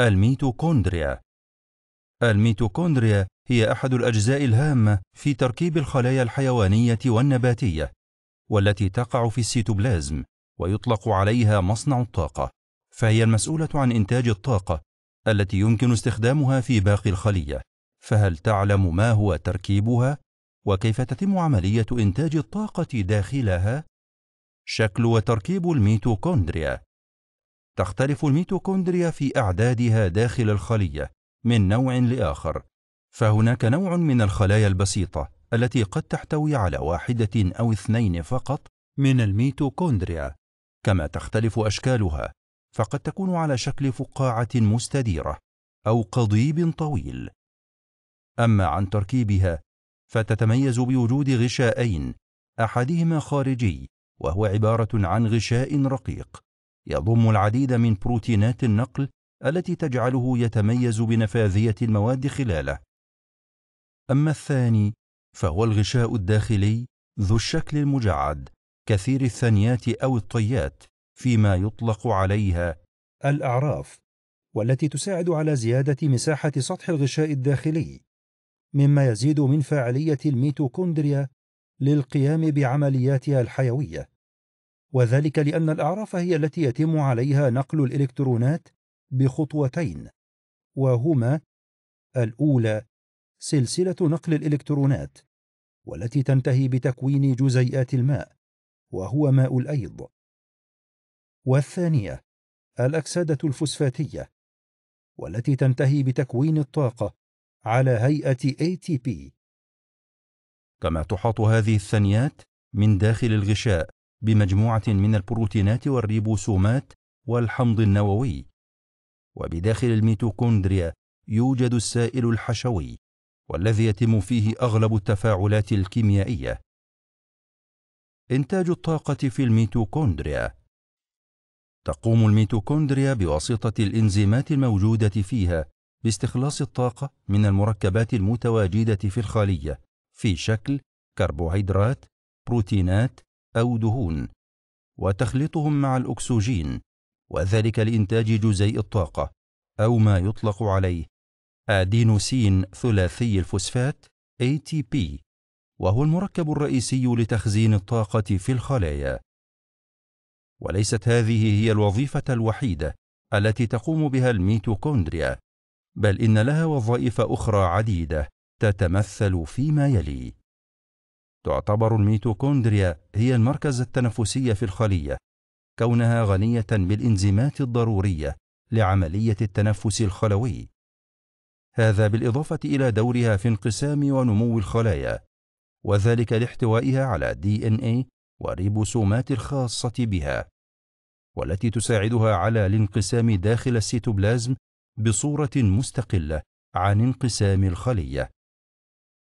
الميتوكوندريا الميتوكوندريا هي أحد الأجزاء الهامة في تركيب الخلايا الحيوانية والنباتية والتي تقع في السيتوبلازم ويطلق عليها مصنع الطاقة فهي المسؤولة عن إنتاج الطاقة التي يمكن استخدامها في باقي الخلية فهل تعلم ما هو تركيبها؟ وكيف تتم عملية إنتاج الطاقة داخلها؟ شكل وتركيب الميتوكوندريا تختلف الميتوكوندريا في أعدادها داخل الخلية من نوع لآخر فهناك نوع من الخلايا البسيطة التي قد تحتوي على واحدة أو اثنين فقط من الميتوكوندريا كما تختلف أشكالها فقد تكون على شكل فقاعة مستديرة أو قضيب طويل أما عن تركيبها فتتميز بوجود غشاءين أحدهما خارجي وهو عبارة عن غشاء رقيق يضم العديد من بروتينات النقل التي تجعله يتميز بنفاذية المواد خلاله. أما الثاني فهو الغشاء الداخلي ذو الشكل المجعد كثير الثنيات أو الطيات فيما يطلق عليها الأعراف والتي تساعد على زيادة مساحة سطح الغشاء الداخلي مما يزيد من فاعلية الميتوكوندريا للقيام بعملياتها الحيوية وذلك لأن الأعراف هي التي يتم عليها نقل الإلكترونات بخطوتين وهما الأولى سلسلة نقل الإلكترونات والتي تنتهي بتكوين جزيئات الماء وهو ماء الأيض والثانية الأكسدة الفوسفاتية والتي تنتهي بتكوين الطاقة على هيئة ATP كما تحاط هذه الثنيات من داخل الغشاء بمجموعة من البروتينات والريبوسومات والحمض النووي وبداخل الميتوكوندريا يوجد السائل الحشوي والذي يتم فيه أغلب التفاعلات الكيميائية إنتاج الطاقة في الميتوكوندريا تقوم الميتوكوندريا بواسطة الإنزيمات الموجودة فيها باستخلاص الطاقة من المركبات المتواجدة في الخلية في شكل كربوهيدرات، بروتينات، أو دهون وتخلطهم مع الأكسجين وذلك لإنتاج جزيء الطاقة أو ما يطلق عليه أدينوسين ثلاثي الفوسفات ATP وهو المركب الرئيسي لتخزين الطاقة في الخلايا وليست هذه هي الوظيفة الوحيدة التي تقوم بها الميتوكوندريا بل إن لها وظائف أخرى عديدة تتمثل فيما يلي تعتبر الميتوكوندريا هي المركز التنفسي في الخلية كونها غنية بالإنزيمات الضرورية لعملية التنفس الخلوي هذا بالإضافة إلى دورها في انقسام ونمو الخلايا وذلك لاحتوائها على دي ان اي وريبوسومات الخاصة بها والتي تساعدها على الانقسام داخل السيتوبلازم بصورة مستقلة عن انقسام الخلية